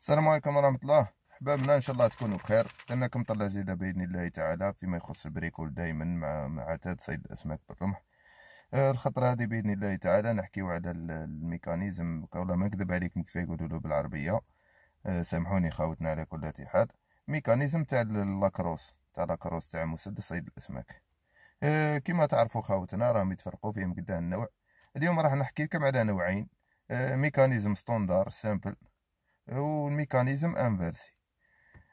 السلام عليكم ورحمه الله احبابنا ان شاء الله تكونوا بخير لانكم طلع جديده باذن الله تعالى فيما يخص البريكول دائما مع مع عتاد صيد الاسماك بالرمح آه، الخطره هذه باذن الله تعالى نحكيو على الميكانيزم والله ما نكذب عليكم كيف يقولوا له بالعربيه آه، سامحوني خاوتنا على كل حال ميكانيزم تاع لاكروس تاع لاكروس تاع مسدس صيد الاسماك آه، كما تعرفوا خاوتنا راهم يتفرقوا فيهم قدام النوع اليوم راح نحكي لكم على نوعين ميكانيزم ستوندار سامبل والميكانيزم الميكانيزم انفيرسي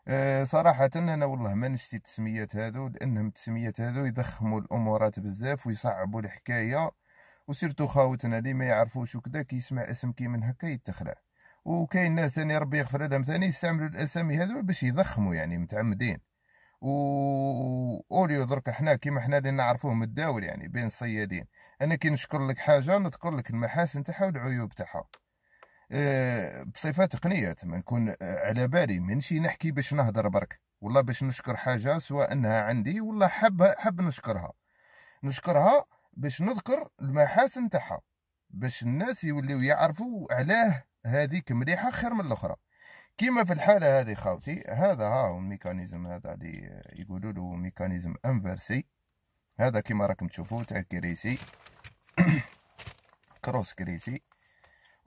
أه صراحة أنا والله ما نشتي التسميات هادو لأنهم التسميات هادو يضخموا الأمورات بزاف ويصعبوا الحكاية وسيرتو خاوتنا اللي ما يعرفوش وكدا كيسمع اسم كي من هكا يتخلع وكاين ناس ثاني ربي يغفر لهم ثاني يستعملوا الاسامي هذو باش يضخموا يعني متعمدين و اوليو درك حنا كيما حنا اللي نعرفوه متداول الداول يعني بين الصيادين انا كي نشكر لك حاجه نذكر لك المحاسن تاعها والعيوب تاعها آه، بصفه تقنيه تما نكون آه، على بالي منشي نحكي باش نهضر برك والله باش نشكر حاجه سواء انها عندي ولا حب حب نشكرها نشكرها باش نذكر المحاسن تاعها باش الناس يوليو يعرفوا علاه هذيك مليحه خير من الاخرى كيما في الحاله هذه خاوتي هذا ها هو الميكانيزم هذا اللي يقولوا له ميكانيزم انفرسي هذا كيما راكم تشوفوا تاع كريسي كروس كريسي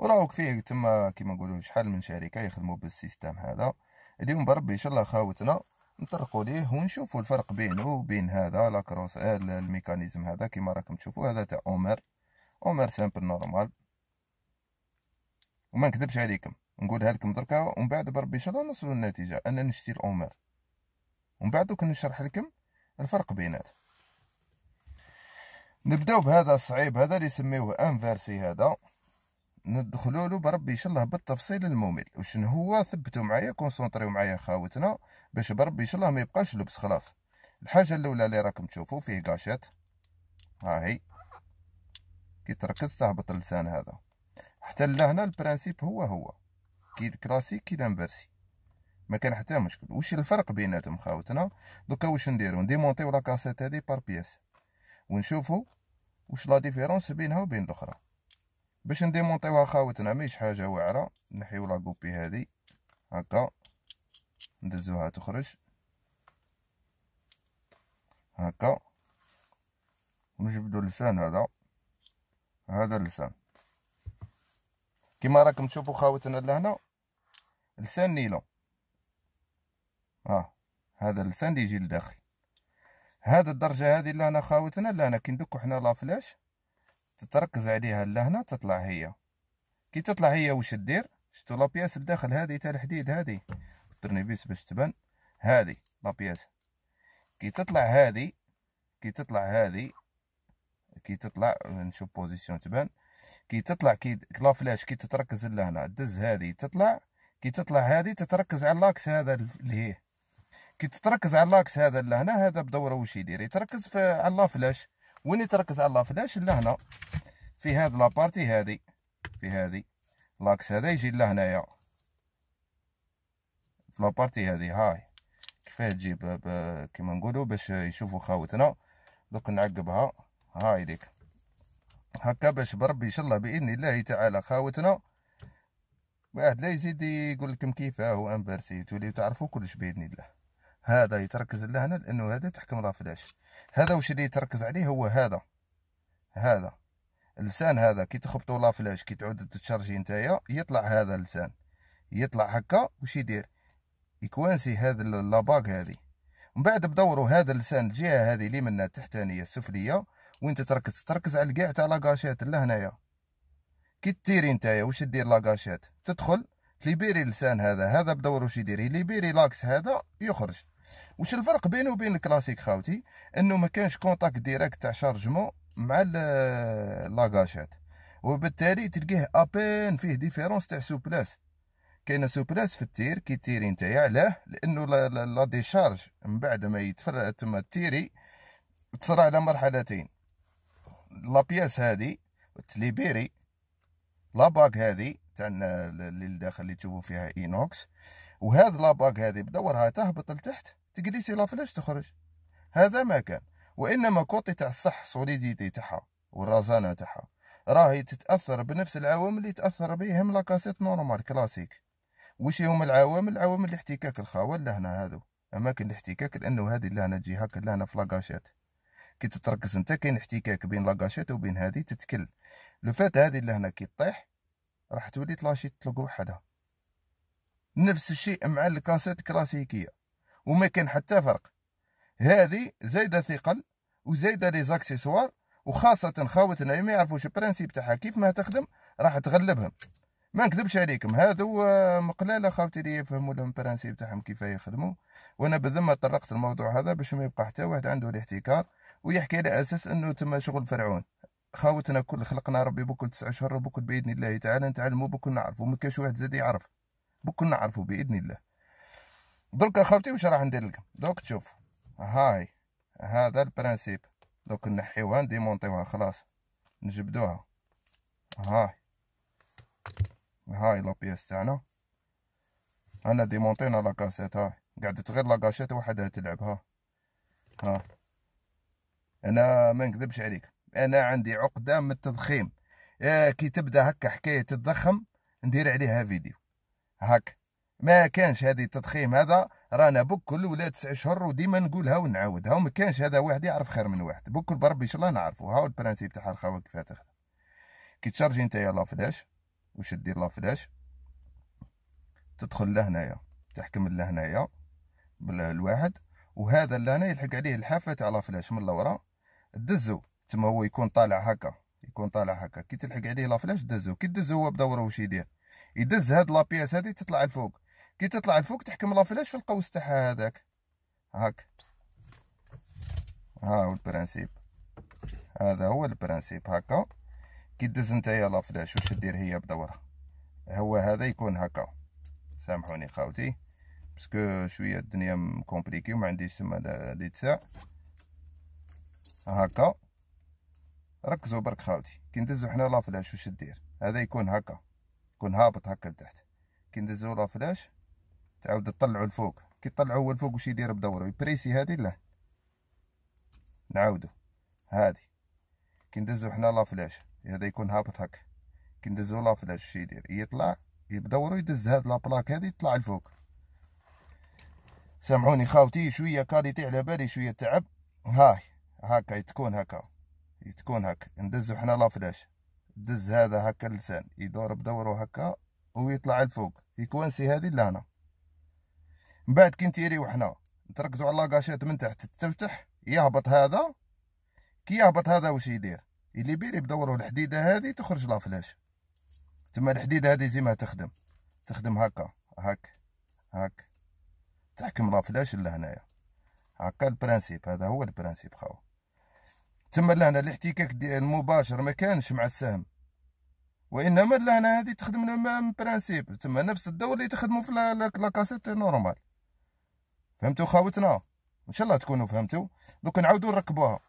وراوك فيه تما كيما نقولوا شحال من شركه يخدموا بالسيستم هذا اليوم بربي ان شاء الله خاوتنا نطرقوا ليه ونشوفوا الفرق بينه وبين هذا لاكروس الميكانيزم هذا كيما راكم تشوفوا هذا تاع عمر عمر سامبل نورمال وما نكذبش عليكم نقولها لكم دركا ومن بعد بربي ان شاء الله نوصلوا للنتيجه انا نشتري العمر ومن بعد دوك نشرح لكم الفرق بينات نبداو بهذا الصعيب هذا اللي يسميوه انفيرسي هذا ندخلوا له بربي ان شاء الله بالتفصيل الممل وشنو هو ثبتوا معايا كونسونطريو معايا خاوتنا باش بربي ان شاء الله ما يبقاش لبس خلاص الحاجه الاولى اللي راكم تشوفوا فيه كاشات ها هي كي تركز تهبط اللسان هذا حتى لهنا البرانسيب هو هو كي الكلاسيك كي لانفيرسي ما كان حتى مشكل واش الفرق بيناتهم خاوتنا دوكا واش نديرو نديمونطيو لا كاسيت هادي بار بياس ونشوفو واش لا ديفيرونس بينها وبين الاخرى باش نديمونطيوها خاوتنا ماهيش حاجه واعره نحيو لاكوبي هذه هكا ندزوها تخرج هكا ونجبدو اللسان هذا هذا اللسان كما راكم تشوفوا خاوتنا لهنا لسان نيلون اه هذا اللسان اللي يجي لداخل هاد الدرجه هذه هنا خاوتنا لهنا كي ندكو حنا لافلاش تتركز عليها لهنا تطلع هي كي تطلع هي واش دير شتو لابياس لداخل هذه تاع الحديد هذه الترنيبيس باش تبان هذه لابياس كي تطلع هذه كي تطلع هذه كي تطلع نشوف بوزيسيون تبان كي تطلع كي لا فلاش كي تتركز لهنا دز هذه تطلع كي تطلع هذه تتركز على اللاكس هذا هي كي تتركز على اللاكس هذا لهنا هذا بدوره واش يدير يتركز في على لا فلاش وين يتركز على لا فلاش لهنا في هاد لابارتي هادي في هادي لاكس هذا يجي لهنايا في لابارتي هادي هاي كيفاه تجيب كيما نقولو باش يشوفو خاوتنا دوك نعقبها هاي ديك هكا باش بربي ان شاء الله باذن الله تعالى خاوتنا واحد لا يزيد يقول لكم كيفاه وانفرسي توليو تعرفوا كلش باذن الله هذا يتركز لهنا لانه هذا تحكم لافلاش فلاش هذا وش اللي يتركز عليه هو هذا هذا اللسان هذا كي تخبطو لا فلاش كي تعود تشارجي نتايا يطلع هذا اللسان يطلع هكا وش يدير يكوانسي هذا لاباك هذه من بعد بدوروا هذا اللسان الجهه هذه اللي منها التحتانيه السفليه وين تركز تركز على الكاع تاع لاكاشات لهنايا كي تيري نتايا واش دير لاكاشات تدخل تليبيري اللسان هذا هذا بدوروا واش يدير يليبيري لاكس هذا يخرج واش الفرق بينه وبين الكلاسيك خاوتي انه ما كانش كونتاكت ديريكت تاع شارجمون مع لاكاشات وبالتالي تلقيه ابين فيه ديفيرونس تاع سوبلاس كاين سوبلاس في التير كي تيري نتايا علاه لانه لا ديشارج من بعد ما يتفرع تما تيري تصرى على مرحلتين لا بياس هادي تليبيري لا باك هادي تاع اللي لداخل اللي تشوفوا فيها اينوكس وهذا لاباك هذه بدورها تهبط لتحت تقليسي لا فلاش تخرج هذا ما كان وانما كوطي تاع الصح سوليديتي تاعها والرزانه تاعها راهي تتاثر بنفس العوامل اللي تاثر بهم كاسيت نورمال كلاسيك وش هما العوامل عوامل الاحتكاك الخوال لهنا هذو اماكن الاحتكاك لانه هذه لهنا تجي هكا لهنا في لاكاشات كي تتركز انت كاين احتكاك بين لاكاشات وبين هذه تتكل لو فات هذه لهنا كي طيح راح تولي تلاشي تطلق وحدها نفس الشيء مع الكاسات كلاسيكيه وما كان حتى فرق هذه زايده ثقل وزايده لي زاكسيسوار وخاصه خاوتنا اللي ما يعرفوش البرانسيب تاعها كيف ما تخدم راح تغلبهم ما نكذبش عليكم هادو آه، مقلاله خاوتي اللي يفهموا لهم البرانسيب تاعهم كيف يخدموا وانا بذمه طرقت الموضوع هذا باش ما يبقى حتى واحد عنده الاحتكار ويحكي على اساس انه تم شغل فرعون خاوتنا كل خلقنا ربي بكل تسع شهور بكل باذن الله تعالى نتعلموا بكل نعرفوا ما كاش واحد زاد يعرف بكل نعرفوا باذن الله درك خاوتي واش راح ندير لكم دوك تشوفوا هاي هذا البرانسيب دوك نحيوها نديمونطيوها خلاص نجبدوها هاي هاي لابيس تاعنا انا ديمونطينا لاكاسيت هاي قعدت غير لاكاشيت وحدها تلعب ها ها انا ما نكذبش عليك انا عندي عقده من التضخيم آه كي تبدا هكا حكايه تضخم ندير عليها فيديو هاك ما كانش هذه التضخيم هذا رانا بكل ولا تسع اشهر وديما نقولها ونعاودها وما كانش هذا واحد يعرف خير من واحد بكل بربي ان شاء الله نعرفوا هاو البرانسيب تاع الخوا كيفاه تخدم كي تشارجي نتايا لا فلاش وش دير لا فلاش تدخل لهنايا تحكم لهنايا بالواحد وهذا لهنا يلحق عليه الحافه تاع لا فلاش من لورا دزو تما هو يكون طالع هكا يكون طالع هكا كي تلحق عليه لا فلاش دزو كي دزو هو بدوره واش يدير يدز هاد لابياس هادي تطلع الفوق كي تطلع الفوق تحكم لافلاش في القوس تاعها هذاك هاك ها هو البرانسيب هذا هو البرانسيب هاكا كي دز نتايا لافلاش واش دير هي بدورها هو هذا يكون هاكا سامحوني خاوتي باسكو شويه الدنيا مكومبليكي وما عنديش تما لي تساع هاكا ركزوا برك خاوتي كي ندزو حنا لافلاش واش دير هذا يكون هاكا يكون هابط هاكا لتحت كي ندزو لافلاش تعاود تطلعوا لفوق كي تطلعوا هو لفوق واش يدير بدوره يبريسي هذه لا نعاودو هذه كي ندزو حنا لا فلاش هذا يكون هابط هكا كي ندزو لا فلاش واش يدير يطلع يبدورو يدز هاد لا بلاك هذه يطلع لفوق سامحوني خاوتي شويه كاليتي على بالي شويه تعب هاي هكا تكون هكا تكون هكا ندزو حنا لا فلاش دز هذا هكا اللسان يدور بدورو هكا ويطلع الفوق يكون سي هذه لهنا من بعد كي نتيريو حنا نتركزو على لاكاشيط من تحت تتفتح يهبط هذا كي يهبط هذا واش يدير يليبيري يدوروا الحديده هذه تخرج لا فلاش تما الحديده هذه زي ما تخدم تخدم هكا هاك هاك تحكم لا فلاش لهنايا هكا البرانسيب هذا هو البرانسيب خاو تما لهنا الاحتكاك المباشر ما كانش مع السهم وانما لهنا هذه تخدم من برانسيب تما نفس الدور اللي تخدمو في لاكاسيت نورمال فهمتوا خاوتنا ان شاء الله تكونوا فهمتوا دوك نعاودوا نركبوها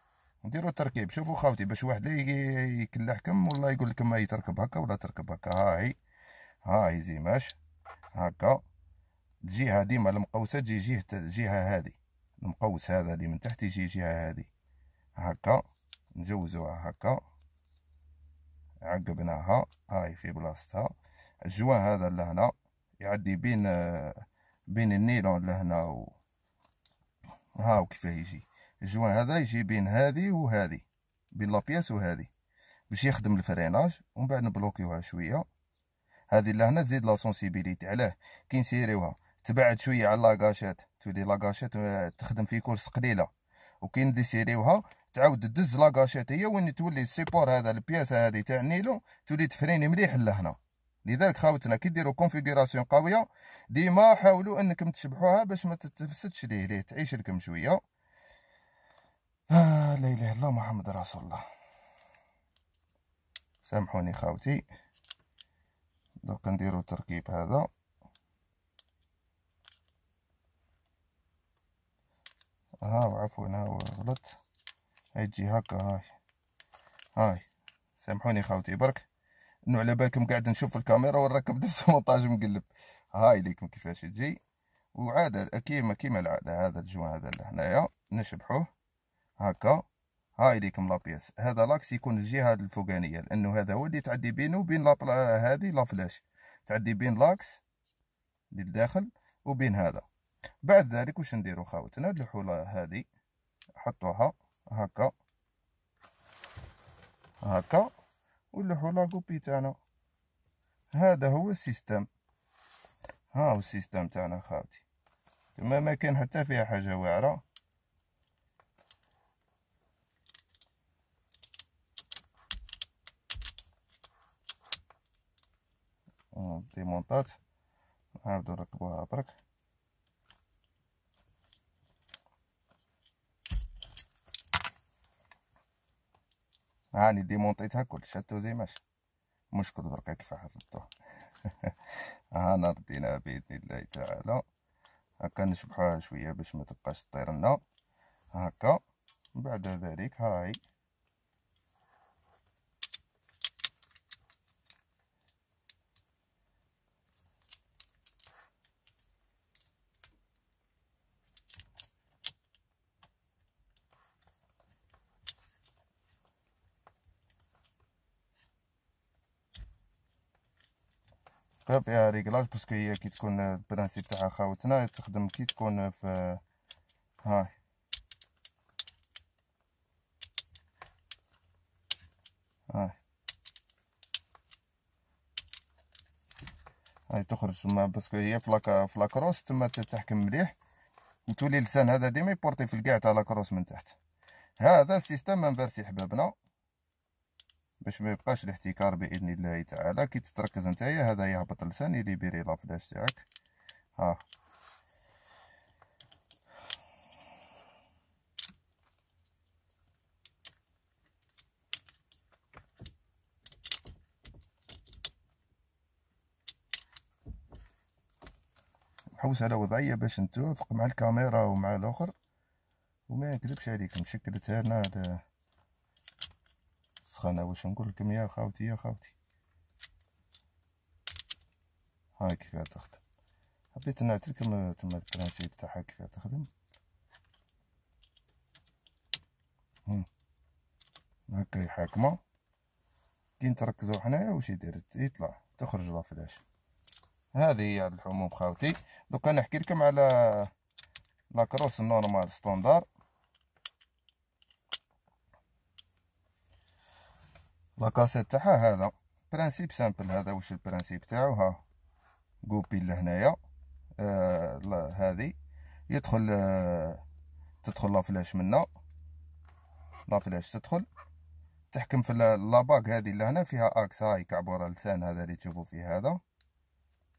نديروا التركيب شوفوا خاوتي باش واحد لا يكلحكم ولا يقول لكم ما تركب هكا ولا تركب هكا هاي هاي زي ماش زيماش هكا الجهه ديما المقوسه تجي جهه الجهه هذه المقوس هذا اللي من تحت يجي جهه هذه هكا نجوزوها هكا عقبناها هاي في بلاصتها الجوان هذا لهنا يعدي بين بين النيلون لهنا و هاو كيفاه يجي الجوان هذا يجي بين هذه وهذه بين لابياس وهذه باش يخدم الفريناج ومن بعد نبلوكيوها شويه هذه لهنا تزيد لا سونسيبيليتي علاه كي نسيريوها تبعد شويه على لاكاشات تولي لاكاشات تخدم في كورس قليله وكي ندي سيريوها تعاود دز لاكاشات هي وين تولي السيبور هذا البياسه هذه تاع النيلو تولي تفريني مليح لهنا لذلك خاوتنا كي ديروا كونفيغوراسيون قويه ديما حاولوا انكم تشبحوها باش ما تتفسدش ليه ليه تعيش لكم شويه آه لا اله الا الله محمد رسول الله سامحوني خاوتي دوك نديرو التركيب هذا آه، ها عفوا انا غلط هاي تجي هكا هاي هاي سامحوني خاوتي برك انه على بالكم قاعد نشوف الكاميرا ونركب درس مونتاج مقلب هاي ليكم كيفاش تجي وعادة كيما كيما العادة هذا الجوان هذا اللي هنايا نشبحوه هكا هاي ليكم لابياس هذا لاكس يكون الجهة الفوقانية لأنه هذا هو اللي تعدي بينه وبين لابلا هذه لافلاش تعدي بين لاكس للداخل وبين هذا بعد ذلك واش نديرو خاوتنا الحولة هذه حطوها هكا هكا ونلوحو لاكوبي تاعنا هذا هو السيستم ها هو السيستم تاعنا خاوتي كما ما كان حتى فيها حاجه واعره ديمونطات نعاودو نركبوها برك هاني ديمونطيتها كل شاتو زي ماشي مشكل دركا كيف حررتوه هانا آه، رديناها باذن الله تعالى هكا نشبحوها شويه باش ما تبقاش طير لنا هكا بعد ذلك هاي تبقى فيها ريكلاج باسكو هي كي تكون البرانسيب تاعها خاوتنا تخدم كي تكون في هاي هاي هاي تخرج تما باسكو هي في فلاكروس تما تحكم مليح وتولي لسان هذا ديما يبورتي في الكاع تاع لاكروس من تحت هذا السيستم انفيرسي حبابنا باش ما يبقاش الاحتكار باذن الله تعالى كي تتركز نتايا هذا يهبط لساني ليبيري لافلاش تاعك ها حوس على وضعيه باش نتوفق مع الكاميرا ومع الاخر وما يكذبش عليكم شكلت هنا هذا سخانة واش نقول لكم يا خاوتي يا خاوتي ها كيفاه تخدم حبيت نعطي لكم تما البرانسيب تاعها كيفاه تخدم هكا يحاكمه كي نتركزو حنايا واش يدير يطلع تخرج لا فلاش هذه هي الحموم خاوتي دوكا نحكي لكم على لاكروس نورمال ستوندار لاكاسيت تاعها هذا برانسيب سامبل هذا واش البرانسيب تاعو ها كوبي لهنايا آه هذه يدخل آه تدخل لافلاش منا لافلاش تدخل تحكم في لاباك هذه اللي هنا فيها اكس هاي كعبوره لسان هذا اللي تشوفوا فيه هذا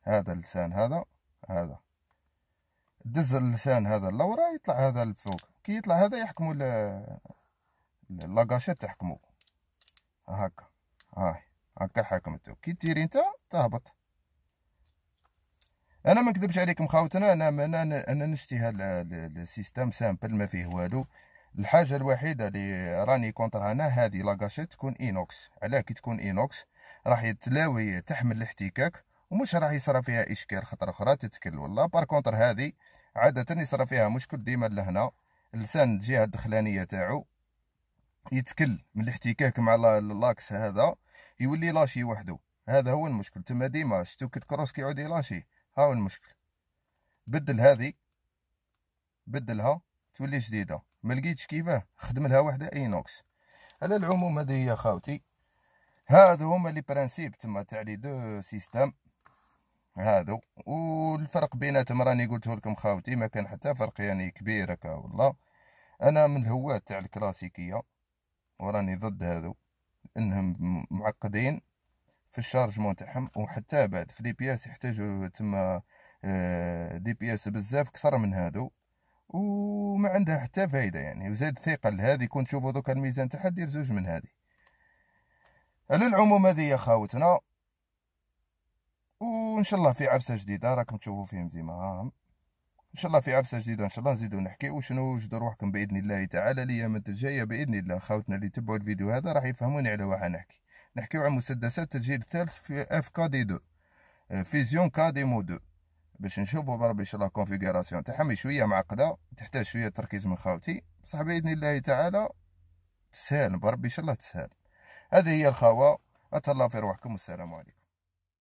هذا اللسان هذا هذا دز اللسان هذا لورا يطلع هذا الفوق كي يطلع هذا يحكموا لاكاشات تحكمو هاكا هاي هاكا حاكمته كي تيري انت تهبط انا ما نكذبش عليكم خاوتنا انا انا انا نشتي هذا السيستم سامبل ما فيه والو الحاجه الوحيده اللي راني كونتر انا هذه لاكاشيت تكون اينوكس علاه كي تكون اينوكس راح يتلاوي تحمل الاحتكاك ومش راح يصرى فيها اشكال خطره اخرى تتكل والله بار كونتر هذه عاده يصرى فيها مشكل ديما لهنا لسان الجهه الدخلانيه تاعو يتكل من الاحتكاك مع اللاكس هذا يولي لاشي وحده هذا هو المشكل تما ديما شتو كروس كيعود يلاشي ها هو المشكل بدل هذه بدلها تولي جديده ما لقيتش كيفاه خدم لها وحده اينوكس على العموم هذه هي خاوتي هادو هما لي برانسيب تما تاع لي دو سيستام هادو والفرق بيناتهم راني قلته لكم خاوتي ما كان حتى فرق يعني كبير هكا والله انا من الهواة تاع الكلاسيكيه وراني ضد هذا انهم معقدين في الشارجمون تاعهم وحتى بعد في دي بي اس يحتاجوا تما آه، دي بي اس بزاف اكثر من هادو وما عندها حتى فايده يعني وزاد ثقل هذه كون تشوفوا دوك الميزان تاعها دير زوج من هذه على العموم هذه يا خاوتنا وان شاء الله في عرسه جديده راكم تشوفوا فيهم زي ما هاهم ان شاء الله في عفسه جديده ان شاء الله نزيدو نحكيو شنو وجدوا روحكم باذن الله تعالى الايام الجايه باذن الله خاوتنا اللي تبعوا الفيديو هذا راح يفهموني على واحد نحكي نحكيو عن مسدسات الجيل الثالث في اف كا دي دو آه، فيزيون كا دي مو دو باش نشوفوا بربي ان شاء الله كونفيغوراسيون تاعهم شويه معقده تحتاج شويه تركيز من خاوتي بصح باذن الله تعالى تسهل بربي ان شاء الله تسهل هذه هي الخاوه اتهلا في روحكم والسلام عليكم